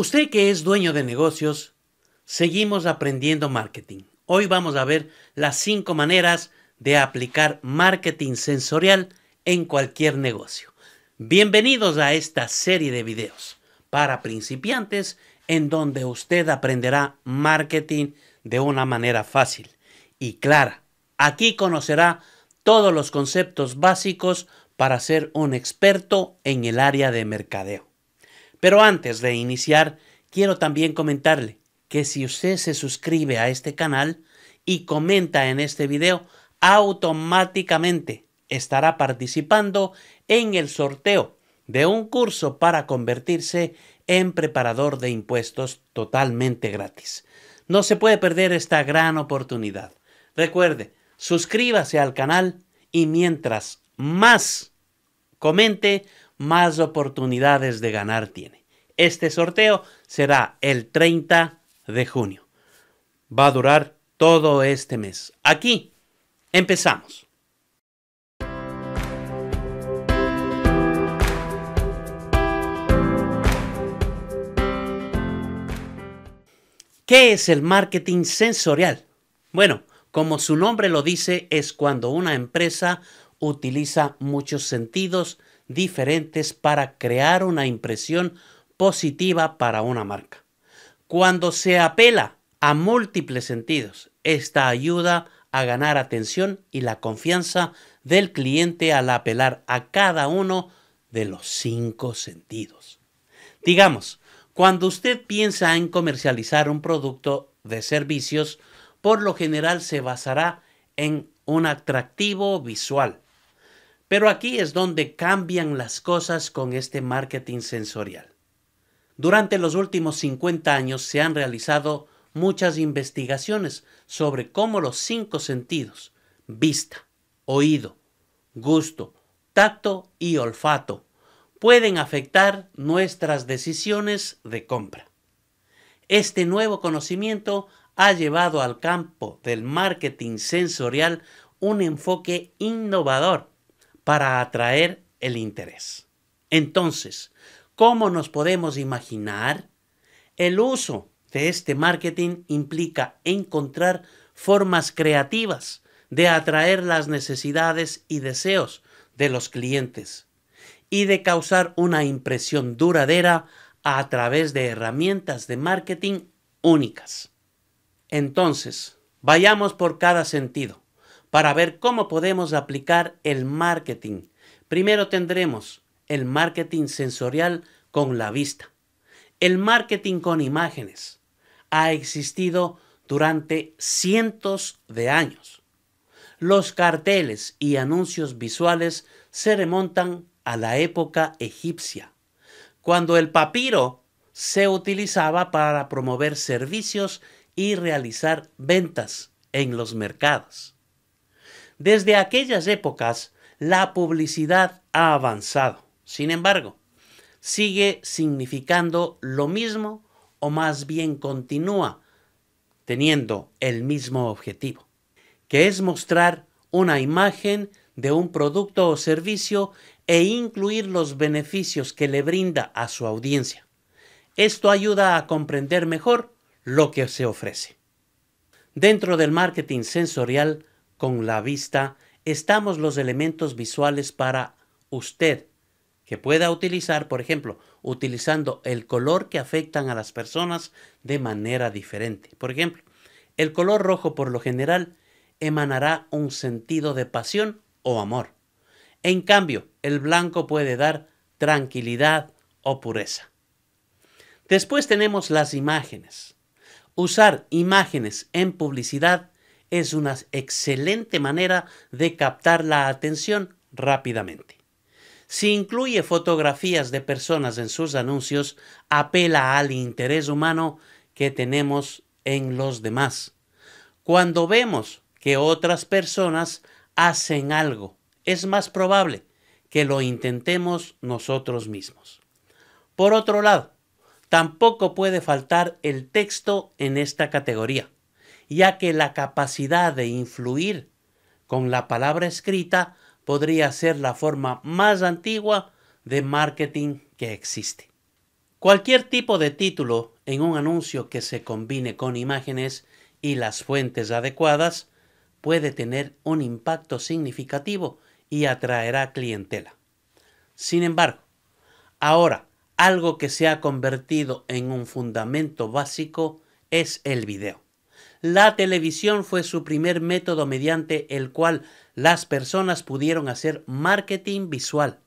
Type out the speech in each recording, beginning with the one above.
Usted que es dueño de negocios, seguimos aprendiendo marketing. Hoy vamos a ver las cinco maneras de aplicar marketing sensorial en cualquier negocio. Bienvenidos a esta serie de videos para principiantes en donde usted aprenderá marketing de una manera fácil y clara. Aquí conocerá todos los conceptos básicos para ser un experto en el área de mercadeo. Pero antes de iniciar, quiero también comentarle que si usted se suscribe a este canal y comenta en este video, automáticamente estará participando en el sorteo de un curso para convertirse en preparador de impuestos totalmente gratis. No se puede perder esta gran oportunidad. Recuerde, suscríbase al canal y mientras más comente, más oportunidades de ganar tiene. Este sorteo será el 30 de junio. Va a durar todo este mes. Aquí empezamos. ¿Qué es el marketing sensorial? Bueno, como su nombre lo dice, es cuando una empresa utiliza muchos sentidos diferentes para crear una impresión positiva para una marca. Cuando se apela a múltiples sentidos, esta ayuda a ganar atención y la confianza del cliente al apelar a cada uno de los cinco sentidos. Digamos, cuando usted piensa en comercializar un producto de servicios, por lo general se basará en un atractivo visual, pero aquí es donde cambian las cosas con este marketing sensorial. Durante los últimos 50 años se han realizado muchas investigaciones sobre cómo los cinco sentidos, vista, oído, gusto, tacto y olfato, pueden afectar nuestras decisiones de compra. Este nuevo conocimiento ha llevado al campo del marketing sensorial un enfoque innovador para atraer el interés. Entonces, ¿cómo nos podemos imaginar? El uso de este marketing implica encontrar formas creativas de atraer las necesidades y deseos de los clientes y de causar una impresión duradera a través de herramientas de marketing únicas. Entonces, vayamos por cada sentido para ver cómo podemos aplicar el marketing. Primero tendremos el marketing sensorial con la vista. El marketing con imágenes ha existido durante cientos de años. Los carteles y anuncios visuales se remontan a la época egipcia, cuando el papiro se utilizaba para promover servicios y realizar ventas en los mercados. Desde aquellas épocas, la publicidad ha avanzado. Sin embargo, sigue significando lo mismo o más bien continúa teniendo el mismo objetivo, que es mostrar una imagen de un producto o servicio e incluir los beneficios que le brinda a su audiencia. Esto ayuda a comprender mejor lo que se ofrece. Dentro del marketing sensorial con la vista estamos los elementos visuales para usted, que pueda utilizar, por ejemplo, utilizando el color que afectan a las personas de manera diferente. Por ejemplo, el color rojo por lo general emanará un sentido de pasión o amor. En cambio, el blanco puede dar tranquilidad o pureza. Después tenemos las imágenes. Usar imágenes en publicidad es una excelente manera de captar la atención rápidamente. Si incluye fotografías de personas en sus anuncios, apela al interés humano que tenemos en los demás. Cuando vemos que otras personas hacen algo, es más probable que lo intentemos nosotros mismos. Por otro lado, tampoco puede faltar el texto en esta categoría ya que la capacidad de influir con la palabra escrita podría ser la forma más antigua de marketing que existe. Cualquier tipo de título en un anuncio que se combine con imágenes y las fuentes adecuadas puede tener un impacto significativo y atraerá clientela. Sin embargo, ahora algo que se ha convertido en un fundamento básico es el video la televisión fue su primer método mediante el cual las personas pudieron hacer marketing visual.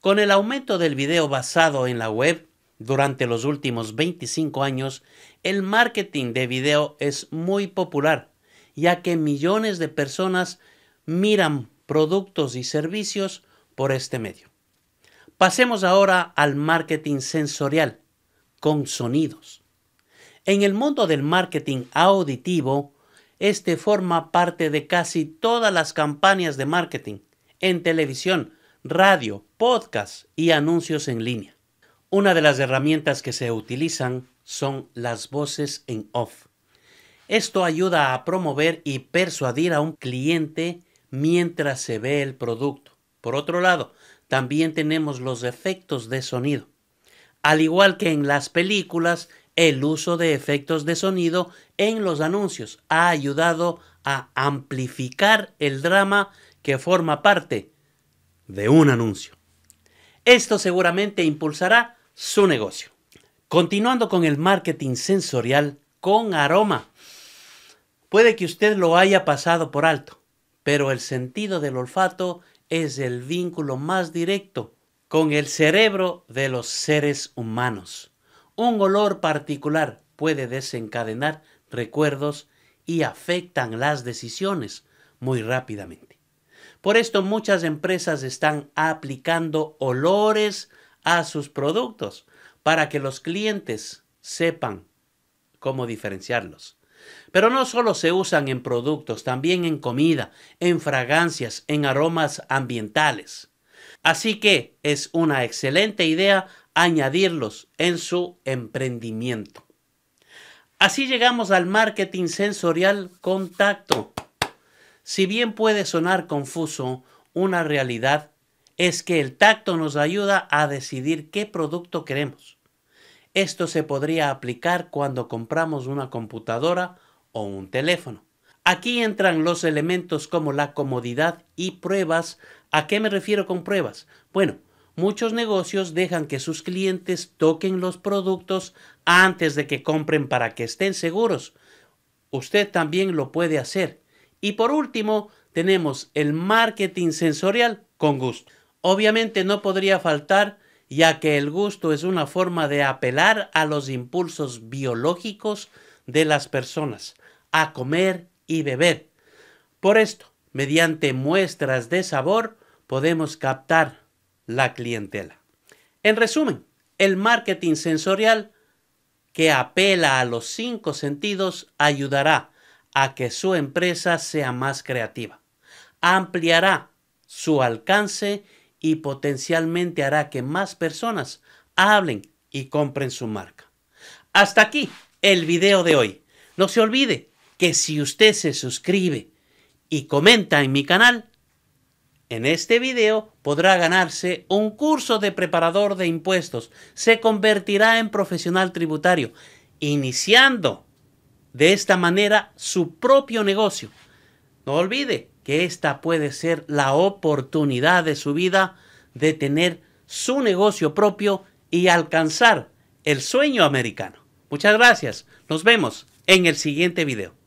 Con el aumento del video basado en la web, durante los últimos 25 años, el marketing de video es muy popular, ya que millones de personas miran productos y servicios por este medio. Pasemos ahora al marketing sensorial, con sonidos. En el mundo del marketing auditivo, este forma parte de casi todas las campañas de marketing en televisión, radio, podcast y anuncios en línea. Una de las herramientas que se utilizan son las voces en off. Esto ayuda a promover y persuadir a un cliente mientras se ve el producto. Por otro lado, también tenemos los efectos de sonido. Al igual que en las películas, el uso de efectos de sonido en los anuncios ha ayudado a amplificar el drama que forma parte de un anuncio. Esto seguramente impulsará su negocio. Continuando con el marketing sensorial con aroma. Puede que usted lo haya pasado por alto, pero el sentido del olfato es el vínculo más directo con el cerebro de los seres humanos. Un olor particular puede desencadenar recuerdos y afectan las decisiones muy rápidamente. Por esto muchas empresas están aplicando olores a sus productos para que los clientes sepan cómo diferenciarlos. Pero no solo se usan en productos, también en comida, en fragancias, en aromas ambientales. Así que es una excelente idea añadirlos en su emprendimiento. Así llegamos al marketing sensorial contacto. Si bien puede sonar confuso, una realidad es que el tacto nos ayuda a decidir qué producto queremos. Esto se podría aplicar cuando compramos una computadora o un teléfono. Aquí entran los elementos como la comodidad y pruebas. ¿A qué me refiero con pruebas? Bueno, muchos negocios dejan que sus clientes toquen los productos antes de que compren para que estén seguros. Usted también lo puede hacer. Y por último, tenemos el marketing sensorial con gusto. Obviamente no podría faltar ya que el gusto es una forma de apelar a los impulsos biológicos de las personas a comer y beber. Por esto, mediante muestras de sabor, podemos captar la clientela. En resumen, el marketing sensorial que apela a los cinco sentidos ayudará a que su empresa sea más creativa, ampliará su alcance y potencialmente hará que más personas hablen y compren su marca. Hasta aquí el video de hoy. No se olvide que si usted se suscribe y comenta en mi canal, en este video podrá ganarse un curso de preparador de impuestos. Se convertirá en profesional tributario, iniciando de esta manera su propio negocio. No olvide que esta puede ser la oportunidad de su vida de tener su negocio propio y alcanzar el sueño americano. Muchas gracias. Nos vemos en el siguiente video.